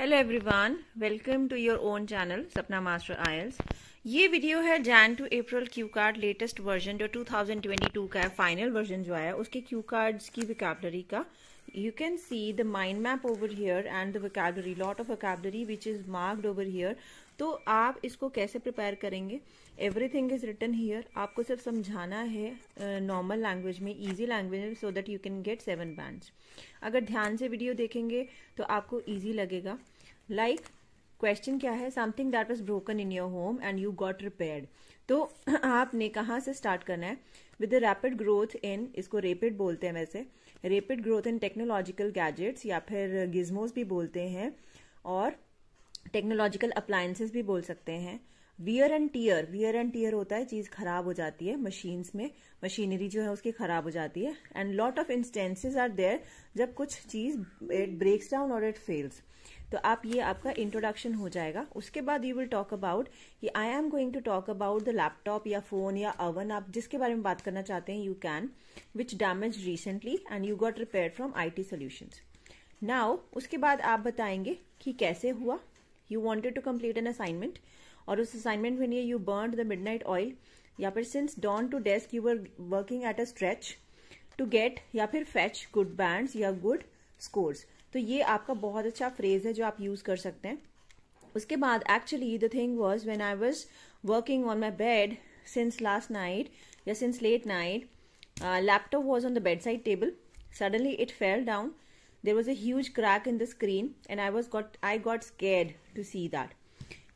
hello everyone welcome to your own channel Sapna master आयल्स ये video है Jan to April cue card latest version जो 2022 का है फाइनल वर्जन जो आया उसके क्यू कार्ड्स की विकाबलरी का you can see the mind map over here and the vocabulary lot of vocabulary which is marked over here तो आप इसको कैसे प्रिपेयर करेंगे एवरीथिंग इज रिटन हियर आपको सिर्फ समझाना है नॉर्मल uh, लैंग्वेज में इजी लैंग्वेज में so that you can get seven band अगर ध्यान से वीडियो देखेंगे तो आपको इजी लगेगा लाइक like, क्वेश्चन क्या है something that was broken in your home and you got repair तो आपने कहाँ से स्टार्ट करना है विद रैपिड ग्रोथ इन इसको रेपिड बोलते हैं वैसे rapid growth in technological gadgets या फिर गिज्मोस भी बोलते हैं और टेक्नोलॉजिकल अप्लायंसेस भी बोल सकते हैं wear and tear wear and tear होता है चीज खराब हो जाती है मशीन्स में मशीनरी जो है उसकी खराब हो जाती है and lot of instances are there जब कुछ चीज इट ब्रेक्स डाउन और इट फेल्स तो आप ये आपका इंट्रोडक्शन हो जाएगा उसके बाद यू विल टॉक अबाउट कि I am going to talk about the laptop या फोन या अवन आप जिसके बारे में बात करना चाहते हैं you can which damage recently and you got repair from I T solutions now उसके बाद आप बताएंगे कि कैसे हुआ you wanted to complete an assignment और उस असाइनमेंट में है you burn the midnight oil या फिर since dawn to dusk you are working at a stretch to get या फिर फैच गुड बैंड या गुड स्कोर्स तो ये आपका बहुत अच्छा फ्रेज है जो आप यूज कर सकते हैं उसके बाद actually the thing was when I was working on my bed since last night या since late night laptop was on the bedside table suddenly it fell down there was a huge crack in the screen and I was I got scared to see that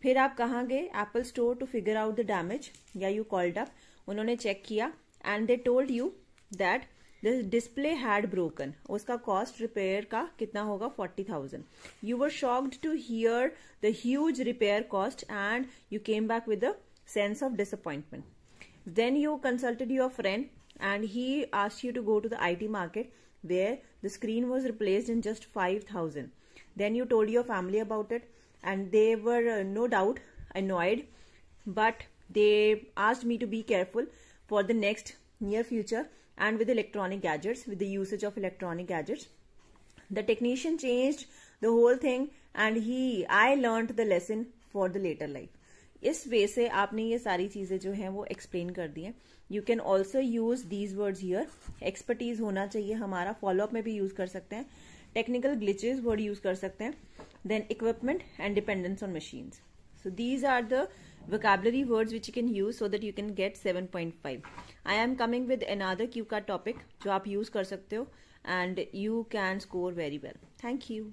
फिर आप कहाँ गए Apple store to figure out the damage या you called up उन्होंने check किया and they told you that this display had broken उसका cost repair का कितना होगा forty thousand you were shocked to hear the huge repair cost and you came back with a sense of disappointment then you consulted your friend and he asked you to go to the I T market where the screen was replaced in just five thousand then you told your family about it and they were uh, no doubt annoyed but they asked me to be careful for the next near future and with electronic gadgets with the usage of electronic gadgets the technician changed the whole thing and he i learned the lesson for the later life इस वे से आपने ये सारी चीज़ें जो हैं वो explain कर दी हैं you can also use these words here expertise होना चाहिए हमारा फॉलोअप में भी यूज कर सकते हैं technical glitches word use kar sakte hain then equipment and dependence on machines so these are the vocabulary words which you can use so that you can get 7.5 i am coming with another q ka topic jo aap use kar sakte ho and you can score very well thank you